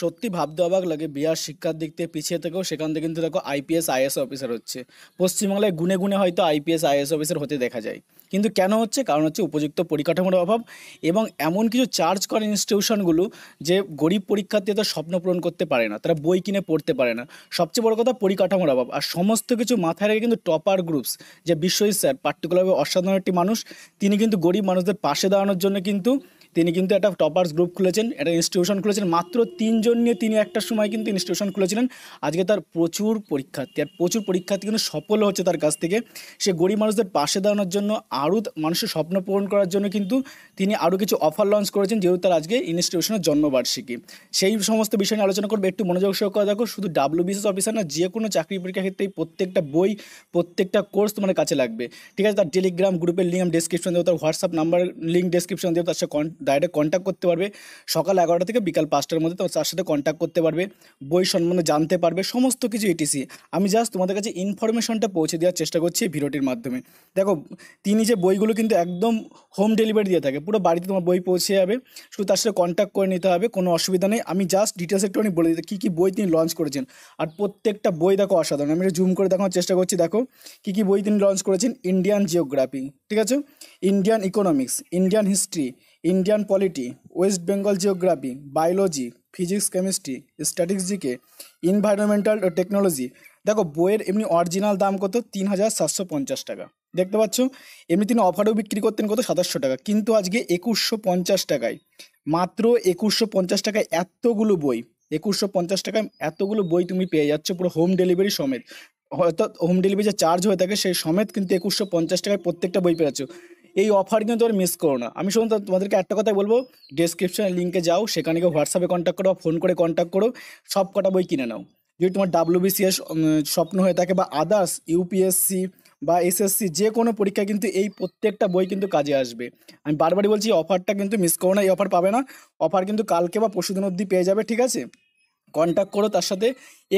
সত্যি ভাবতে অবাক লাগে বিহার শিক্ষার দিক থেকে পিছিয়ে থেকেও সেখান থেকে কিন্তু দেখো আইপিএস আইএস অফিসার হচ্ছে পশ্চিমবাংলায় গুনে গুনে হয়তো আইপিএস আইএস অফিসার হতে দেখা যায় কিন্তু কেন হচ্ছে কারণ হচ্ছে উপযুক্ত পরিকাঠামোর অভাব এবং এমন কিছু চার্জ করে ইনস্টিটিউশনগুলো যে গরিব পরীক্ষার্থী তো স্বপ্ন পূরণ করতে পারে না তারা বই কিনে পড়তে পারে না সবচেয়ে বড় কথা পরিকাঠামোর অভাব আর সমস্ত কিছু মাথায় রেখে কিন্তু টপার গ্রুপস যে বিশ্বজিৎ স্যার পার্টিকুলারভাবে অসাধারণ একটি মানুষ তিনি কিন্তু গরিব মানুষদের পাশে দাঁড়ানোর জন্য কিন্তু তিনি কিন্তু একটা টপার্স গ্রুপ খুলেছেন একটা ইনস্টিটিউশন খুলেছেন মাত্র তিনজন নিয়ে তিনি একটা সময় কিন্তু ইনস্টিটিউশন খুলেছিলেন আজকে তার প্রচুর পরীক্ষার্থী আর প্রচুর পরীক্ষার্থী কিন্তু সফল হচ্ছে তার কাছ থেকে সে গরিব মানুষদের পাশে দাঁড়ানোর জন্য আরও মানুষের স্বপ্ন পূরণ করার জন্য কিন্তু তিনি আরও কিছু অফার লঞ্চ করেছেন যেহেতু তার আজকে ইনস্টিটিউশনের জন্মবার্ষিকী সেই সমস্ত বিষয় নিয়ে আলোচনা করবে একটু মনোযোগ সহকারে দেখো শুধু ডাব্লিউবিসিএস অফিসার না যে কোনো চাকরি পরীক্ষার ক্ষেত্রে প্রত্যেকটা বই প্রত্যেকটা কোর্স তোমার কাছে লাগবে ঠিক আছে তার টেলিগ্রাম গ্রুপের লিঙ্ক আমি ডেসক্রিপশন দেবো তার হোয়াটসঅ্যাপ নাম্বার লিঙ্ক ডেসক্রিপশন দেবো তার সাথে ডাইরেক্ট কন্ট্যাক্ট করতে পারবে সকাল এগারোটা থেকে বিকাল পাঁচটার মধ্যে তোমার তার সাথে কন্ট্যাক্ট করতে পারবে বই সম্বন্ধে জানতে পারবে সমস্ত কিছু এটিসি আমি জাস্ট তোমাদের কাছে ইনফরমেশনটা পৌঁছে দেওয়ার চেষ্টা করছি এই ভিডিওটির মাধ্যমে দেখো তিনি যে বইগুলো কিন্তু একদম হোম ডেলিভারি দিয়ে থাকে পুরো বাড়িতে তোমার বই পৌঁছে যাবে শুধু তার সাথে কন্ট্যাক্ট করে নিতে হবে কোনো অসুবিধা নেই আমি জাস্ট ডিটেলস একটুখানি বলে দিতে কী কী বই তিনি লঞ্চ করেছেন আর প্রত্যেকটা বই দেখো অসাধারণ আমি জুম করে দেখানোর চেষ্টা করছি দেখো কী কী বই তিনি লঞ্চ করেছেন ইন্ডিয়ান জিওগ্রাফি ঠিক আছে Indian economics Indian history Indian polity West Bengal geography biology physics chemistry statics GK environmental technology দেখো বইয়ের এমনি অরিজিনাল দাম কত তিন হাজার সাতশো পঞ্চাশ টাকা দেখতে পাচ্ছ এমনি তিনি অফারেও বিক্রি করতেন কত সাতাশশো টাকা কিন্তু আজকে একুশশো পঞ্চাশ টাকায় মাত্র একুশশো পঞ্চাশ টাকায় এতগুলো বই একুশশো পঞ্চাশ টাকায় এতগুলো বই তুমি পেয়ে যাচ্ছ পুরো হোম ডেলিভারি সমেত হয়তো হোম ডেলিভারি যে চার্জ হয়ে থাকে সেই সমেত কিন্তু একুশশো পঞ্চাশ টাকায় প্রত্যেকটা বই পেয়ে যাচ্ছ এই অফার কিন্তু তোমরা মিস করো না আমি শুনুন তোমাদেরকে একটা কথাই বলবো ডিসক্রিপশনের লিঙ্কে যাও সেখানে গিয়ে হোয়াটসঅ্যাপে কন্ট্যাক্ট করো ফোন করে কন্ট্যাক্ট করো সব কটা বই কিনে নাও যদি তোমার ডাব্লিউবিসিএস স্বপ্ন হয়ে থাকে বা আদার্স ইউপিএসসি বা এসএসসি যে কোনো পরীক্ষা কিন্তু এই প্রত্যেকটা বই কিন্তু কাজে আসবে আমি বারবারই বলছি অফারটা কিন্তু মিস করো না এই অফার পাবে না অফার কিন্তু কালকে বা পরশুদিন অবধি পেয়ে যাবে ঠিক আছে কন্ট্যাক্ট করো তার সাথে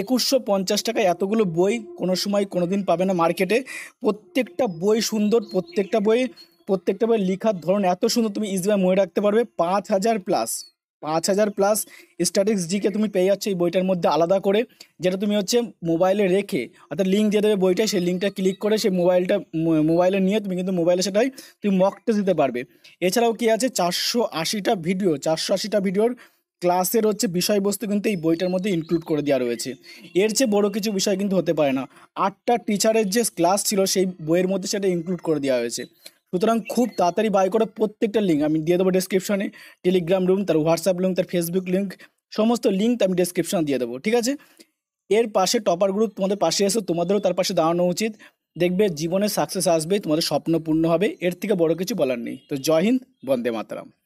একুশশো পঞ্চাশ টাকায় এতগুলো বই কোনো সময় কোনো দিন পাবে না মার্কেটে প্রত্যেকটা বই সুন্দর প্রত্যেকটা বই প্রত্যেকটা বই লেখার ধরন এত সুন্দর তুমি ইজিভাবে মনে রাখতে পারবে পাঁচ হাজার প্লাস পাঁচ হাজার প্লাস স্ট্যাটিক্স জিকে তুমি পেয়ে যাচ্ছ এই বইটার মধ্যে আলাদা করে যেটা তুমি হচ্ছে মোবাইলে রেখে অর্থাৎ লিঙ্ক দিয়ে দেবে বইটায় সেই লিঙ্কটা ক্লিক করে সেই মোবাইলটা মোবাইলে নিয়ে তুমি কিন্তু মোবাইলে সেটাই তুমি মক দিতে পারবে এছাড়াও কি আছে চারশো আশিটা ভিডিও চারশো আশিটা ভিডিওর ক্লাসের হচ্ছে বিষয়বস্তু কিন্তু এই বইটার মধ্যে ইনক্লুড করে দেওয়া রয়েছে এর চেয়ে বড় কিছু বিষয় কিন্তু হতে পারে না আটটা টিচারের যে ক্লাস ছিল সেই বইয়ের মধ্যে সেটা ইনক্লুড করে দেওয়া হয়েছে সুতরাং খুব তাড়াতাড়ি বাই করে প্রত্যেকটা লিঙ্ক আমি দিয়ে দেবো ডিসক্রিপশনে টেলিগ্রাম রুম তার হোয়াটসঅ্যাপ লিঙ্ক তার ফেসবুক লিঙ্ক সমস্ত লিঙ্ক আমি ডিসক্রিপশনে দিয়ে দেবো ঠিক আছে এর পাশে টপার গ্রুপ তোমাদের পাশে এসে তোমাদেরও তার পাশে দাঁড়ানো উচিত দেখবে জীবনে সাকসেস আসবে তোমাদের স্বপ্ন পূর্ণ হবে এর থেকে বড় কিছু বলার নেই তো জয় হিন্দ বন্দে মাতারাম